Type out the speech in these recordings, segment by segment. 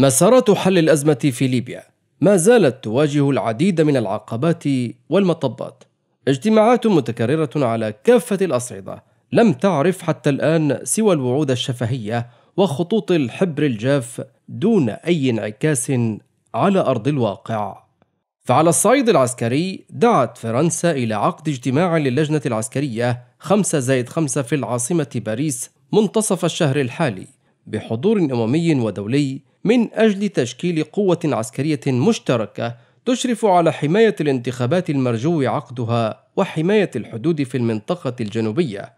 مسارات حل الأزمة في ليبيا ما زالت تواجه العديد من العقبات والمطبات اجتماعات متكررة على كافة الأصعدة لم تعرف حتى الآن سوى الوعود الشفهية وخطوط الحبر الجاف دون أي انعكاس على أرض الواقع فعلى الصعيد العسكري دعت فرنسا إلى عقد اجتماع للجنة العسكرية 5 زائد 5 في العاصمة باريس منتصف الشهر الحالي بحضور أممي ودولي من أجل تشكيل قوة عسكرية مشتركة تشرف على حماية الانتخابات المرجو عقدها وحماية الحدود في المنطقة الجنوبية.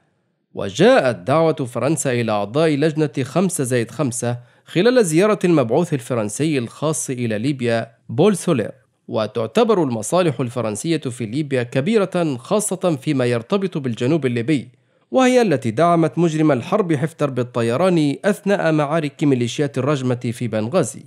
وجاءت دعوة فرنسا إلى أعضاء لجنة 5 زائد 5 خلال زيارة المبعوث الفرنسي الخاص إلى ليبيا بول سولير. وتعتبر المصالح الفرنسية في ليبيا كبيرة خاصة فيما يرتبط بالجنوب الليبي وهي التي دعمت مجرم الحرب حفتر بالطيران أثناء معارك ميليشيات الرجمة في بنغازي.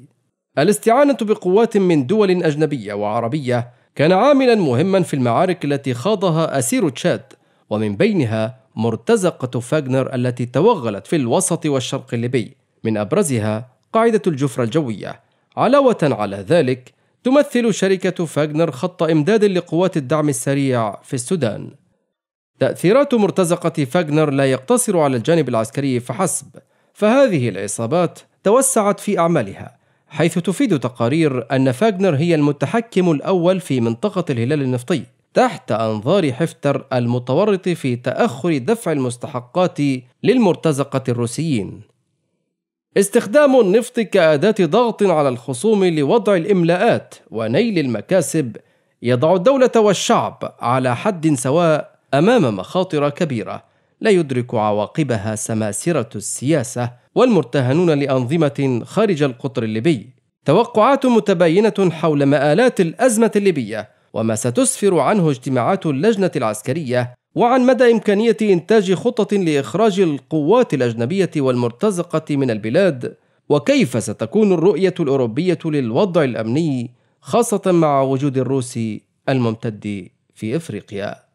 الاستعانة بقوات من دول أجنبية وعربية كان عاملا مهما في المعارك التي خاضها أسير تشاد ومن بينها مرتزقة فاغنر التي توغلت في الوسط والشرق الليبي من أبرزها قاعدة الجفرة الجوية علاوة على ذلك تمثل شركة فاغنر خط إمداد لقوات الدعم السريع في السودان تأثيرات مرتزقة فاغنر لا يقتصر على الجانب العسكري فحسب، فهذه العصابات توسعت في أعمالها، حيث تفيد تقارير أن فاغنر هي المتحكم الأول في منطقة الهلال النفطي، تحت أنظار حفتر المتورط في تأخر دفع المستحقات للمرتزقة الروسيين. استخدام النفط كأداة ضغط على الخصوم لوضع الإملاءات ونيل المكاسب يضع الدولة والشعب على حد سواء امام مخاطر كبيره لا يدرك عواقبها سماسره السياسه والمرتهنون لانظمه خارج القطر الليبي توقعات متباينه حول مآلات الازمه الليبيه وما ستسفر عنه اجتماعات اللجنه العسكريه وعن مدى امكانيه انتاج خطه لاخراج القوات الاجنبيه والمرتزقه من البلاد وكيف ستكون الرؤيه الاوروبيه للوضع الامني خاصه مع وجود الروس الممتد في افريقيا